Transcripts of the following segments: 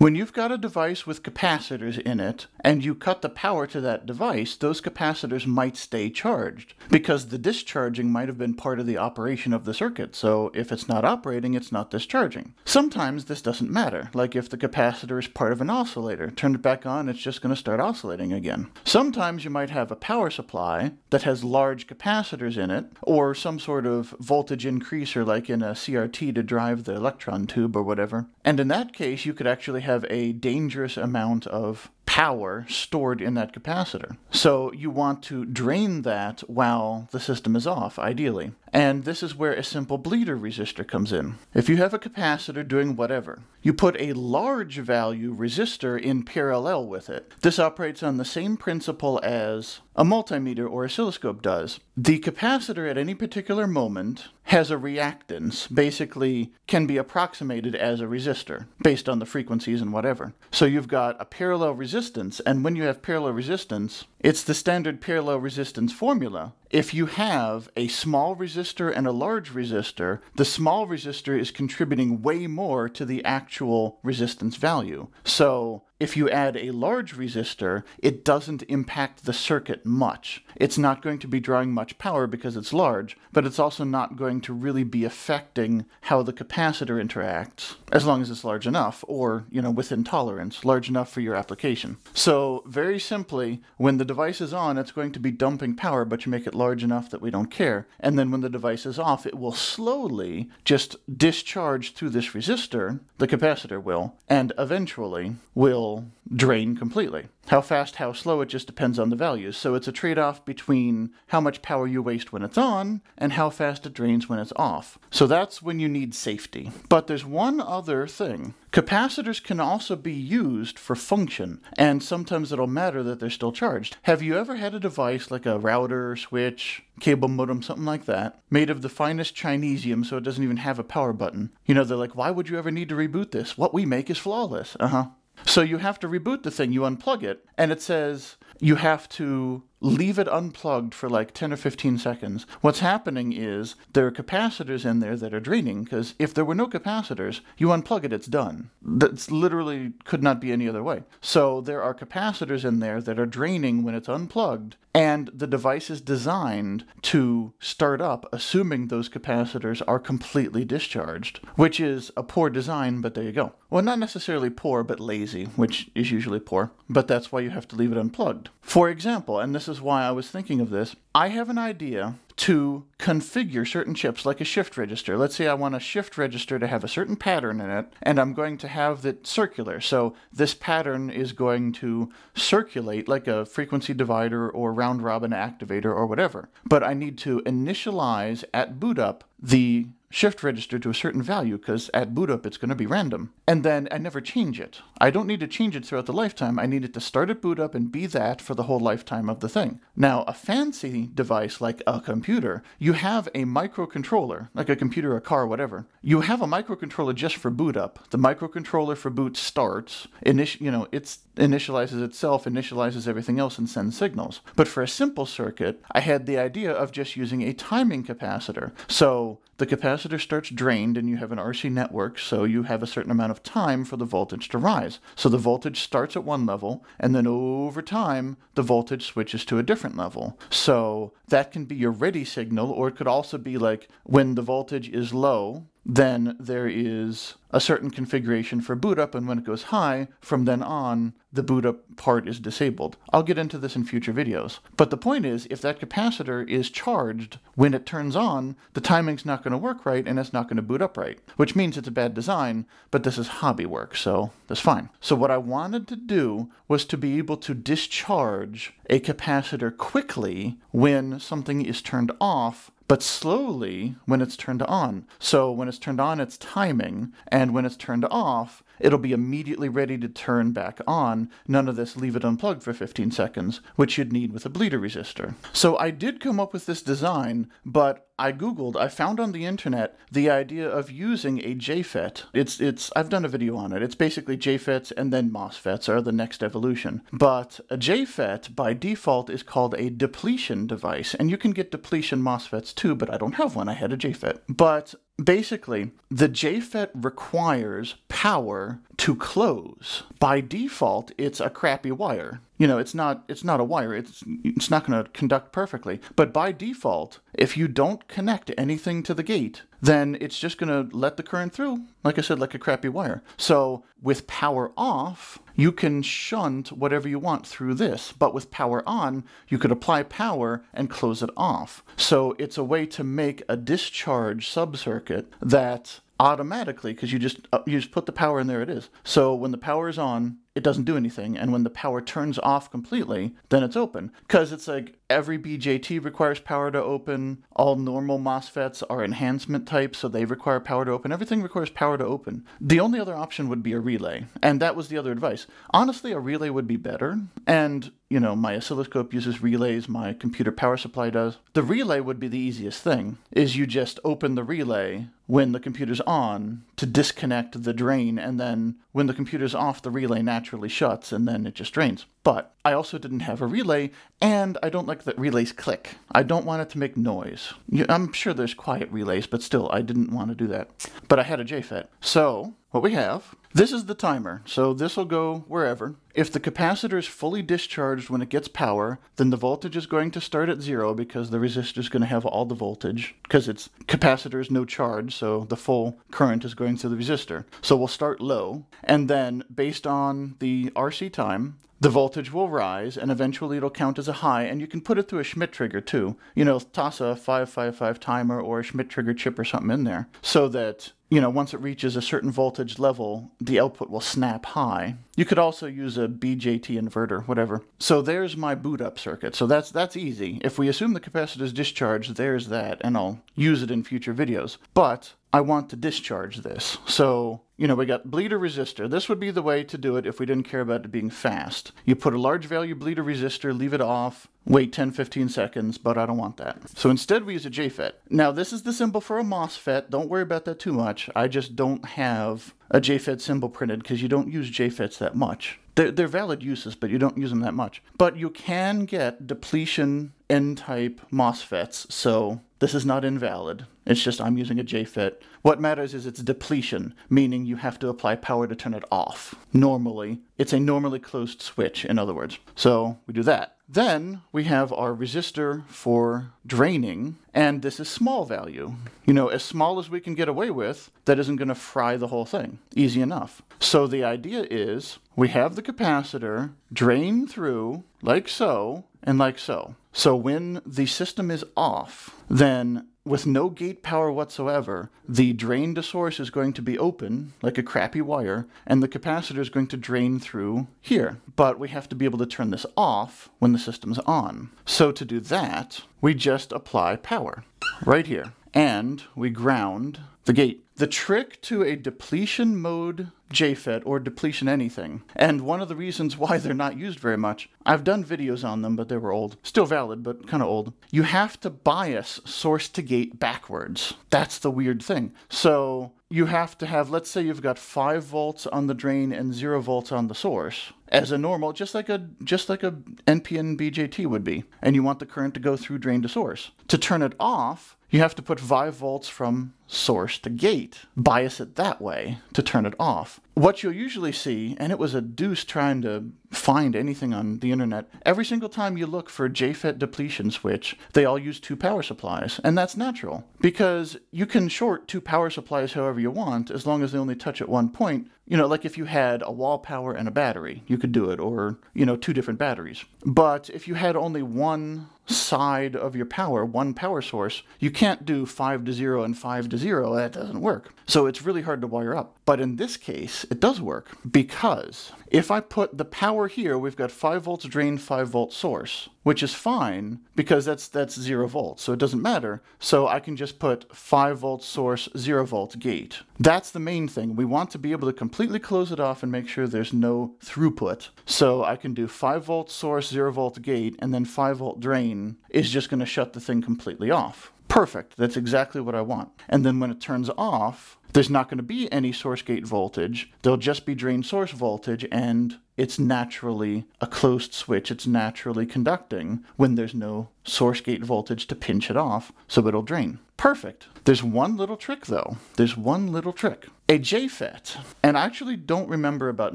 When you've got a device with capacitors in it and you cut the power to that device, those capacitors might stay charged because the discharging might have been part of the operation of the circuit. So if it's not operating, it's not discharging. Sometimes this doesn't matter. Like if the capacitor is part of an oscillator, turn it back on, it's just going to start oscillating again. Sometimes you might have a power supply that has large capacitors in it or some sort of voltage increaser like in a CRT to drive the electron tube or whatever. And in that case, you could actually have a dangerous amount of power stored in that capacitor. So you want to drain that while the system is off, ideally. And this is where a simple bleeder resistor comes in. If you have a capacitor doing whatever, you put a large value resistor in parallel with it. This operates on the same principle as a multimeter or oscilloscope does. The capacitor at any particular moment has a reactance, basically can be approximated as a resistor based on the frequencies and whatever. So you've got a parallel resistor resistance. And when you have parallel resistance, it's the standard parallel resistance formula. If you have a small resistor and a large resistor, the small resistor is contributing way more to the actual resistance value. So if you add a large resistor, it doesn't impact the circuit much. It's not going to be drawing much power because it's large, but it's also not going to really be affecting how the capacitor interacts, as long as it's large enough, or, you know, within tolerance, large enough for your application. So, very simply, when the device is on, it's going to be dumping power, but you make it large enough that we don't care. And then when the device is off, it will slowly just discharge through this resistor, the capacitor will, and eventually will drain completely. How fast, how slow, it just depends on the values. So it's a trade off between how much power you waste when it's on and how fast it drains when it's off. So that's when you need safety. But there's one other thing Capacitors can also be used for function, and sometimes it'll matter that they're still charged. Have you ever had a device like a router, switch, cable modem, something like that, made of the finest Chinesium so it doesn't even have a power button? You know, they're like, why would you ever need to reboot this? What we make is flawless. Uh huh. So you have to reboot the thing, you unplug it, and it says, you have to leave it unplugged for like 10 or 15 seconds. What's happening is there are capacitors in there that are draining because if there were no capacitors, you unplug it, it's done. That literally could not be any other way. So there are capacitors in there that are draining when it's unplugged, and the device is designed to start up assuming those capacitors are completely discharged, which is a poor design, but there you go. Well, not necessarily poor, but lazy, which is usually poor, but that's why you have to leave it unplugged. For example, and this is why I was thinking of this, I have an idea to configure certain chips like a shift register. Let's say I want a shift register to have a certain pattern in it, and I'm going to have it circular. So this pattern is going to circulate like a frequency divider or round robin activator or whatever. But I need to initialize at boot up the shift register to a certain value because at boot up it's going to be random. And then I never change it. I don't need to change it throughout the lifetime. I need it to start at boot up and be that for the whole lifetime of the thing. Now, a fancy device like a computer computer, you have a microcontroller, like a computer, a car, whatever. You have a microcontroller just for boot up. The microcontroller for boot starts, init- you know, it initializes itself, initializes everything else, and sends signals. But for a simple circuit, I had the idea of just using a timing capacitor. So the capacitor starts drained and you have an RC network, so you have a certain amount of time for the voltage to rise. So the voltage starts at one level, and then over time, the voltage switches to a different level. So that can be your ready signal, or it could also be like when the voltage is low, then there is a certain configuration for boot up, and when it goes high, from then on, the boot up part is disabled. I'll get into this in future videos. But the point is, if that capacitor is charged when it turns on, the timing's not going to work right, and it's not going to boot up right, which means it's a bad design, but this is hobby work, so that's fine. So what I wanted to do was to be able to discharge a capacitor quickly when something is turned off but slowly when it's turned on. So when it's turned on, it's timing, and when it's turned off, It'll be immediately ready to turn back on. None of this leave it unplugged for 15 seconds, which you'd need with a bleeder resistor. So I did come up with this design, but I googled, I found on the internet the idea of using a JFET. It's it's I've done a video on it. It's basically JFETs and then MOSFETs are the next evolution. But a JFET by default is called a depletion device, and you can get depletion MOSFETs too, but I don't have one. I had a JFET. But Basically, the JFET requires power to close. By default, it's a crappy wire. You know, it's not it's not a wire. It's it's not going to conduct perfectly. But by default, if you don't connect anything to the gate, then it's just going to let the current through. Like I said, like a crappy wire. So with power off, you can shunt whatever you want through this, but with power on, you could apply power and close it off. So it's a way to make a discharge subcircuit that automatically, because you just uh, you just put the power in there, it is. So when the power is on, it doesn't do anything. And when the power turns off completely, then it's open. Because it's like every BJT requires power to open, all normal MOSFETs are enhancement type, so they require power to open. Everything requires power to open. The only other option would be a relay. And that was the other advice. Honestly, a relay would be better. And you know, my oscilloscope uses relays, my computer power supply does. The relay would be the easiest thing, is you just open the relay when the computer's on, to disconnect the drain, and then when the computer's off, the relay naturally shuts, and then it just drains. But I also didn't have a relay, and I don't like that relays click. I don't want it to make noise. I'm sure there's quiet relays, but still, I didn't want to do that. But I had a JFET. So what we have. This is the timer, so this will go wherever. If the capacitor is fully discharged when it gets power, then the voltage is going to start at zero because the resistor is going to have all the voltage because its capacitor is no charge, so the full current is going through the resistor. So we'll start low, and then based on the RC time, the voltage will rise and eventually it'll count as a high and you can put it through a Schmidt trigger too. You know, toss a 555 timer or a Schmidt trigger chip or something in there so that you know, once it reaches a certain voltage level, the output will snap high. You could also use a BJT inverter, whatever. So there's my boot up circuit. So that's that's easy. If we assume the capacitor is discharged, there's that, and I'll use it in future videos. But I want to discharge this. So, you know, we got bleeder resistor. This would be the way to do it if we didn't care about it being fast. You put a large value bleeder resistor, leave it off, wait 10, 15 seconds, but I don't want that. So instead we use a JFET. Now this is the symbol for a MOSFET. Don't worry about that too much. I just don't have a JFET symbol printed because you don't use JFETs that much. They're, they're valid uses, but you don't use them that much. But you can get depletion N-type MOSFETs, so this is not invalid. It's just I'm using a JFET. What matters is its depletion, meaning you have to apply power to turn it off. Normally, it's a normally closed switch, in other words. So we do that. Then we have our resistor for draining, and this is small value. You know, as small as we can get away with, that isn't going to fry the whole thing. Easy enough. So the idea is we have the capacitor drain through like so and like so. So when the system is off, then with no gate power whatsoever, the drain to source is going to be open, like a crappy wire, and the capacitor is going to drain through here. But we have to be able to turn this off when the system's on. So to do that, we just apply power right here. And we ground the gate. The trick to a depletion mode JFET or depletion anything, and one of the reasons why they're not used very much, I've done videos on them, but they were old. Still valid, but kind of old. You have to bias source to gate backwards. That's the weird thing. So you have to have, let's say you've got five volts on the drain and zero volts on the source as a normal, just like a just like a NPN BJT would be, and you want the current to go through drain to source. To turn it off, you have to put five volts from source to gate. Bias it that way to turn it off. What you'll usually see, and it was a deuce trying to find anything on the internet, every single time you look for JFET depletion switch, they all use two power supplies. And that's natural because you can short two power supplies however you want as long as they only touch at one point. You know, like if you had a wall power and a battery, you could do it, or, you know, two different batteries. But if you had only one side of your power, one power source, you can't do 5 to 0 and 5 to zero, that doesn't work. So it's really hard to wire up. But in this case, it does work because if I put the power here, we've got 5 volts drain, 5 volt source, which is fine because that's that's 0 volts, so it doesn't matter. So I can just put 5 volt source, 0 volt gate. That's the main thing. We want to be able to completely close it off and make sure there's no throughput. So I can do 5 volt source, 0 volt gate, and then 5 volt drain is just going to shut the thing completely off. Perfect, that's exactly what I want. And then when it turns off, there's not going to be any source gate voltage. There'll just be drain source voltage and it's naturally a closed switch. It's naturally conducting when there's no source gate voltage to pinch it off, so it'll drain. Perfect. There's one little trick though. There's one little trick. A JFET, and I actually don't remember about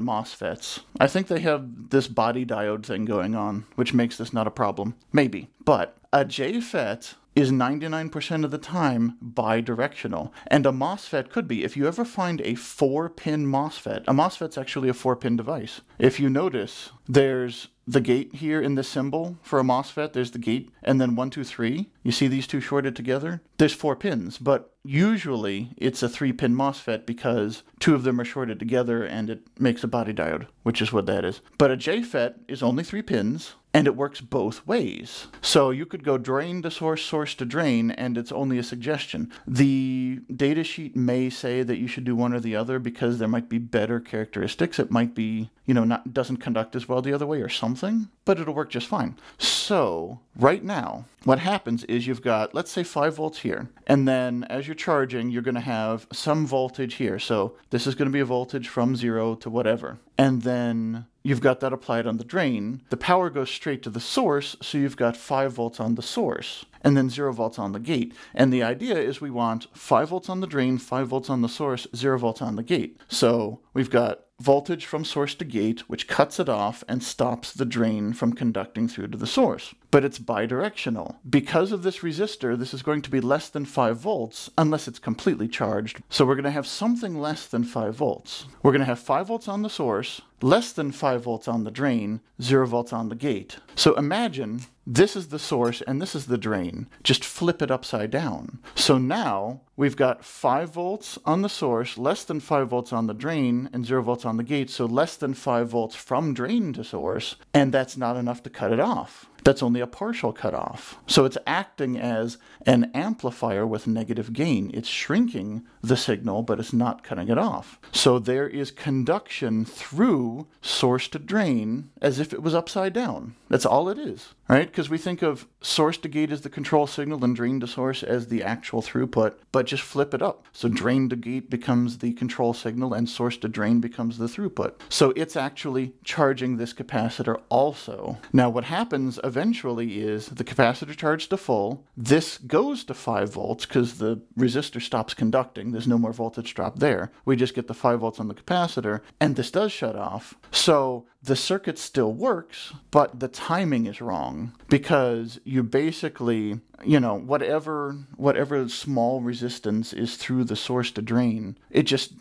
MOSFETs. I think they have this body diode thing going on, which makes this not a problem. Maybe. But a JFET is 99% of the time bidirectional. And a MOSFET could be. If you ever find a four pin MOSFET, a MOSFET's actually a four pin device. If you notice, there's the gate here in this symbol for a MOSFET, there's the gate, and then one, two, three. You see these two shorted together? There's four pins, but usually it's a three pin MOSFET because two of them are shorted together and it makes a body diode, which is what that is. But a JFET is only three pins, and it works both ways. So you could go drain to source, source to drain, and it's only a suggestion. The datasheet may say that you should do one or the other because there might be better characteristics. It might be, you know, not doesn't conduct as well the other way or something, but it'll work just fine. So right now, what happens is you've got, let's say five volts here, and then as you're charging, you're gonna have some voltage here. So this is gonna be a voltage from zero to whatever. And then you've got that applied on the drain. The power goes straight to the source, so you've got 5 volts on the source and then 0 volts on the gate. And the idea is we want 5 volts on the drain, 5 volts on the source, 0 volts on the gate. So we've got voltage from source to gate, which cuts it off and stops the drain from conducting through to the source. But it's bidirectional. Because of this resistor, this is going to be less than 5 volts unless it's completely charged. So we're going to have something less than 5 volts. We're going to have 5 volts on the source, less than 5 volts on the drain, 0 volts on the gate. So imagine this is the source and this is the drain. Just flip it upside down. So now We've got 5 volts on the source, less than 5 volts on the drain, and 0 volts on the gate, so less than 5 volts from drain to source, and that's not enough to cut it off. That's only a partial cutoff. So it's acting as an amplifier with negative gain. It's shrinking the signal, but it's not cutting it off. So there is conduction through source to drain as if it was upside down. That's all it is, right? Because we think of source to gate as the control signal and drain to source as the actual throughput, but but just flip it up. So drain to gate becomes the control signal and source to drain becomes the throughput. So it's actually charging this capacitor also. Now what happens eventually is the capacitor charged to full. This goes to 5 volts because the resistor stops conducting. There's no more voltage drop there. We just get the 5 volts on the capacitor and this does shut off. So the circuit still works, but the timing is wrong because you basically, you know, whatever whatever small resistance is through the source to drain, it just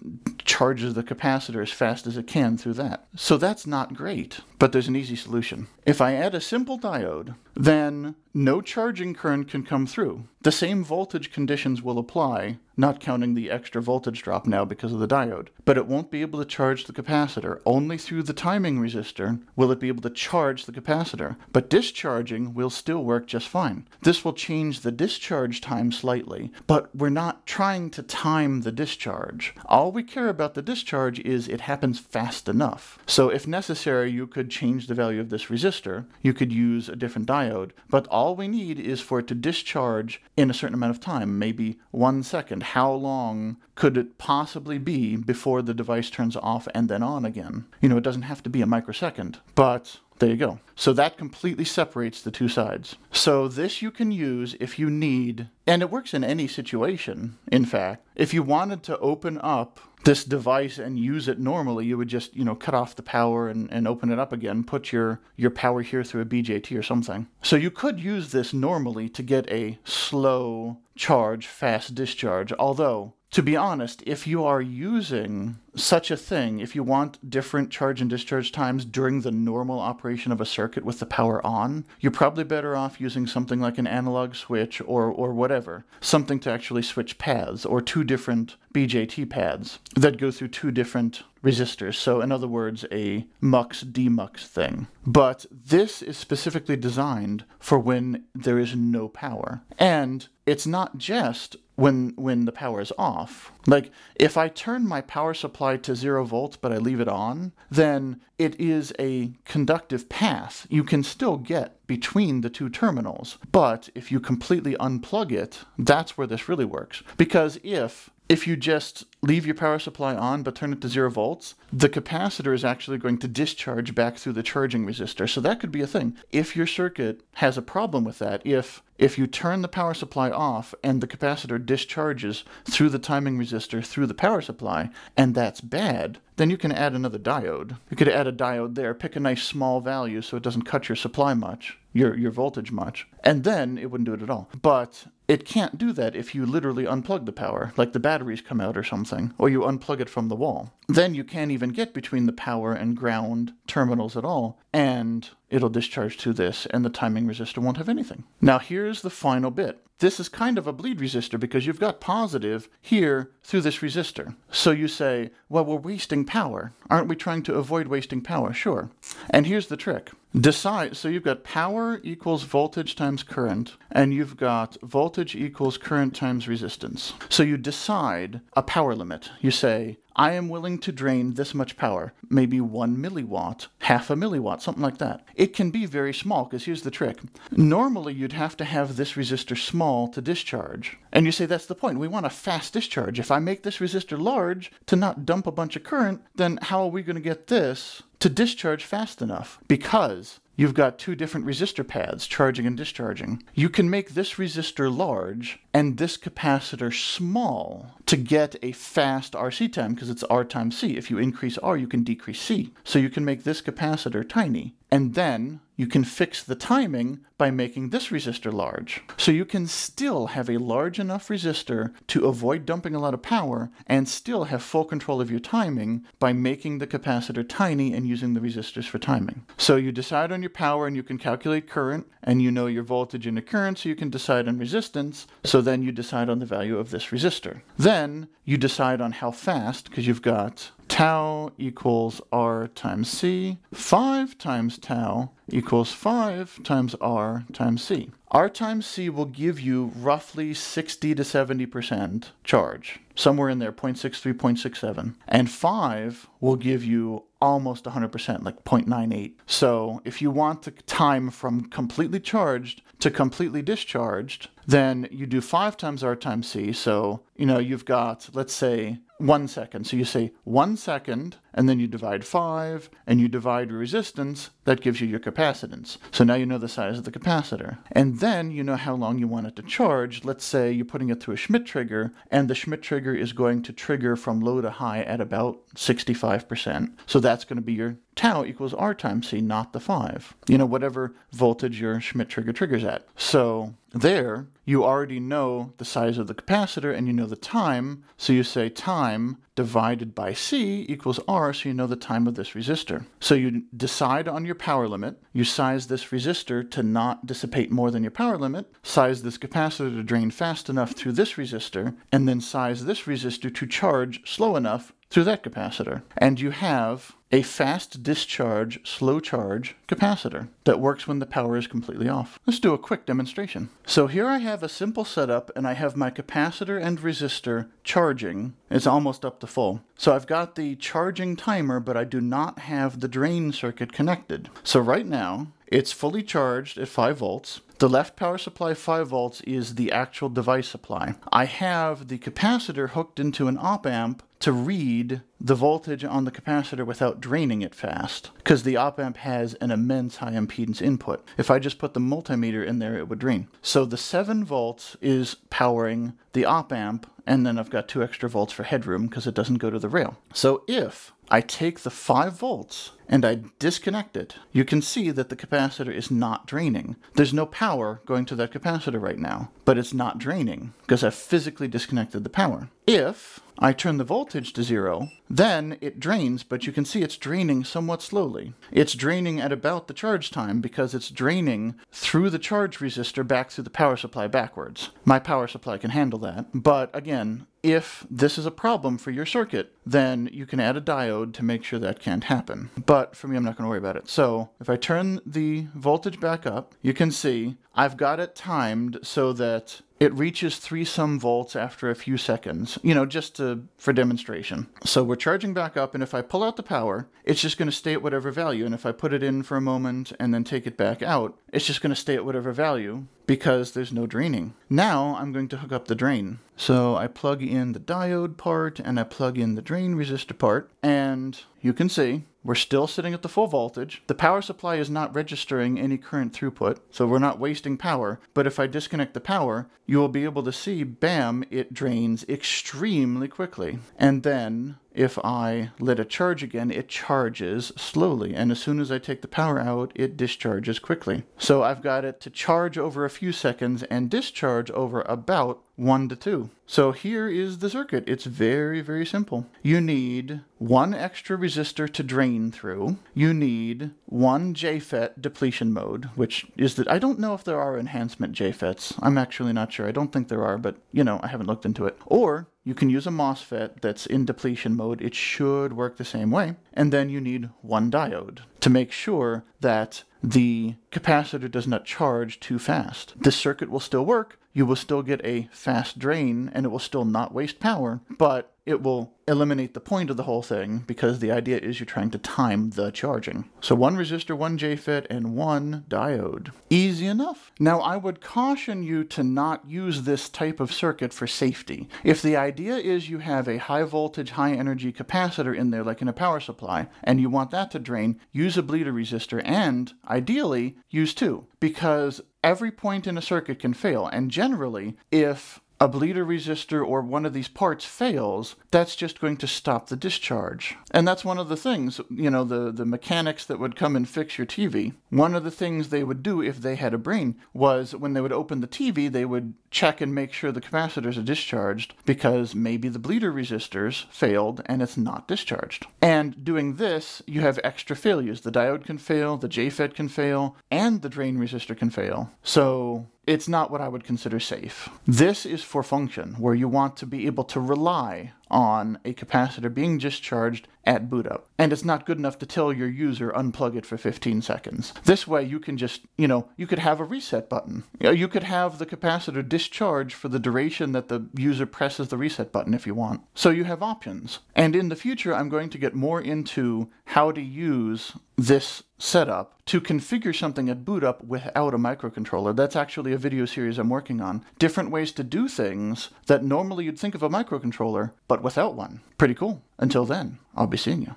charges the capacitor as fast as it can through that. So that's not great, but there's an easy solution. If I add a simple diode, then no charging current can come through the same voltage conditions will apply, not counting the extra voltage drop now because of the diode, but it won't be able to charge the capacitor. Only through the timing resistor will it be able to charge the capacitor, but discharging will still work just fine. This will change the discharge time slightly, but we're not trying to time the discharge. All we care about the discharge is it happens fast enough. So if necessary, you could change the value of this resistor, you could use a different diode, but all we need is for it to discharge in a certain amount of time, maybe one second. How long could it possibly be before the device turns off and then on again? You know, it doesn't have to be a microsecond, but there you go. So that completely separates the two sides. So this you can use if you need, and it works in any situation, in fact. If you wanted to open up this device and use it normally, you would just, you know, cut off the power and, and open it up again, put your, your power here through a BJT or something. So you could use this normally to get a slow charge, fast discharge, although to be honest, if you are using such a thing, if you want different charge and discharge times during the normal operation of a circuit with the power on, you're probably better off using something like an analog switch or, or whatever, something to actually switch paths or two different BJT pads that go through two different resistors. So, in other words, a mux demux thing. But this is specifically designed for when there is no power. And it's not just when when the power is off like, if I turn my power supply to zero volts but I leave it on, then it is a conductive path. You can still get between the two terminals. But if you completely unplug it, that's where this really works. Because if if you just leave your power supply on but turn it to zero volts, the capacitor is actually going to discharge back through the charging resistor. So that could be a thing. If your circuit has a problem with that, if if you turn the power supply off and the capacitor discharges through the timing resistor through the power supply, and that's bad, then you can add another diode. You could add a diode there, pick a nice small value so it doesn't cut your supply much, your, your voltage much, and then it wouldn't do it at all. But it can't do that if you literally unplug the power, like the batteries come out or something, or you unplug it from the wall. Then you can't even get between the power and ground terminals at all, and it'll discharge to this, and the timing resistor won't have anything. Now here's the final bit. This is kind of a bleed resistor because you've got positive here through this resistor. So you say, well, we're wasting power. Aren't we trying to avoid wasting power? Sure. And here's the trick. Decide, so you've got power equals voltage times current, and you've got voltage equals current times resistance. So you decide a power limit. You say, I am willing to drain this much power, maybe one milliwatt, half a milliwatt, something like that. It can be very small, because here's the trick. Normally, you'd have to have this resistor small to discharge. And you say, that's the point. We want a fast discharge. If I make this resistor large to not dump a bunch of current, then how are we going to get this to discharge fast enough because you've got two different resistor pads charging and discharging. You can make this resistor large and this capacitor small to get a fast RC time because it's R times C. If you increase R, you can decrease C. So you can make this capacitor tiny and then you can fix the timing by making this resistor large. So you can still have a large enough resistor to avoid dumping a lot of power and still have full control of your timing by making the capacitor tiny and using the resistors for timing. So you decide on your power and you can calculate current and you know your voltage and the current so you can decide on resistance. So then you decide on the value of this resistor. Then you decide on how fast because you've got tau equals r times c. 5 times tau equals 5 times r times c. r times c will give you roughly 60 to 70% charge, somewhere in there, 0.63, 0.67. And 5 will give you almost 100%, like 0.98. So if you want the time from completely charged to completely discharged, then you do 5 times r times c. So, you know, you've got, let's say, one second. So you say one second, and then you divide five, and you divide resistance that gives you your capacitance. So now you know the size of the capacitor. And then you know how long you want it to charge. Let's say you're putting it through a Schmidt trigger, and the Schmidt trigger is going to trigger from low to high at about 65%. So that's going to be your tau equals R times C, not the 5. You know, whatever voltage your Schmidt trigger triggers at. So there, you already know the size of the capacitor and you know the time. So you say time divided by C equals R, so you know the time of this resistor. So you decide on your power limit, you size this resistor to not dissipate more than your power limit, size this capacitor to drain fast enough through this resistor, and then size this resistor to charge slow enough through that capacitor. And you have a fast discharge, slow charge capacitor that works when the power is completely off. Let's do a quick demonstration. So here I have a simple setup and I have my capacitor and resistor charging. It's almost up to full. So I've got the charging timer, but I do not have the drain circuit connected. So right now, it's fully charged at 5 volts. The left power supply 5 volts is the actual device supply. I have the capacitor hooked into an op amp to read the voltage on the capacitor without draining it fast, because the op amp has an immense high impedance input. If I just put the multimeter in there, it would drain. So the 7 volts is powering the op amp, and then I've got 2 extra volts for headroom because it doesn't go to the rail. So if I take the 5 volts and I disconnect it, you can see that the capacitor is not draining. There's no power going to that capacitor right now, but it's not draining because I've physically disconnected the power. If I turn the voltage to zero, then it drains, but you can see it's draining somewhat slowly. It's draining at about the charge time because it's draining through the charge resistor back through the power supply backwards. My power supply can handle that, but again, if this is a problem for your circuit, then you can add a diode to make sure that can't happen. But but for me, I'm not going to worry about it. So if I turn the voltage back up, you can see I've got it timed so that it reaches three some volts after a few seconds, you know, just to, for demonstration. So we're charging back up, and if I pull out the power, it's just going to stay at whatever value. And if I put it in for a moment and then take it back out, it's just going to stay at whatever value because there's no draining. Now I'm going to hook up the drain. So I plug in the diode part and I plug in the drain resistor part, and you can see we're still sitting at the full voltage. The power supply is not registering any current throughput, so we're not wasting power. But if I disconnect the power, you will be able to see, bam, it drains extremely quickly. And then if I let it charge again, it charges slowly. And as soon as I take the power out, it discharges quickly. So I've got it to charge over a few seconds and discharge over about 1 to 2. So here is the circuit. It's very, very simple. You need one extra resistor to drain through. You need one JFET depletion mode, which is that I don't know if there are enhancement JFETs. I'm actually not sure. I don't think there are, but, you know, I haven't looked into it. Or you can use a MOSFET that's in depletion mode. It should work the same way. And then you need one diode to make sure that the capacitor does not charge too fast. This circuit will still work, you will still get a fast drain and it will still not waste power, but it will eliminate the point of the whole thing because the idea is you're trying to time the charging. So one resistor, one JFET, and one diode. Easy enough. Now I would caution you to not use this type of circuit for safety. If the idea is you have a high voltage, high energy capacitor in there like in a power supply, and you want that to drain, use a bleeder resistor and Ideally, use two, because every point in a circuit can fail, and generally, if a bleeder resistor or one of these parts fails, that's just going to stop the discharge. And that's one of the things, you know, the, the mechanics that would come and fix your TV. One of the things they would do if they had a brain was when they would open the TV, they would check and make sure the capacitors are discharged because maybe the bleeder resistors failed and it's not discharged. And doing this, you have extra failures. The diode can fail, the JFET can fail, and the drain resistor can fail. So it's not what I would consider safe. This is for function, where you want to be able to rely on a capacitor being discharged at boot up. And it's not good enough to tell your user unplug it for 15 seconds. This way you can just, you know, you could have a reset button. You, know, you could have the capacitor discharge for the duration that the user presses the reset button if you want. So you have options. And in the future, I'm going to get more into how to use this setup to configure something at boot up without a microcontroller. That's actually a video series I'm working on. Different ways to do things that normally you'd think of a microcontroller, but without one. Pretty cool. Until then, I'll be seeing you.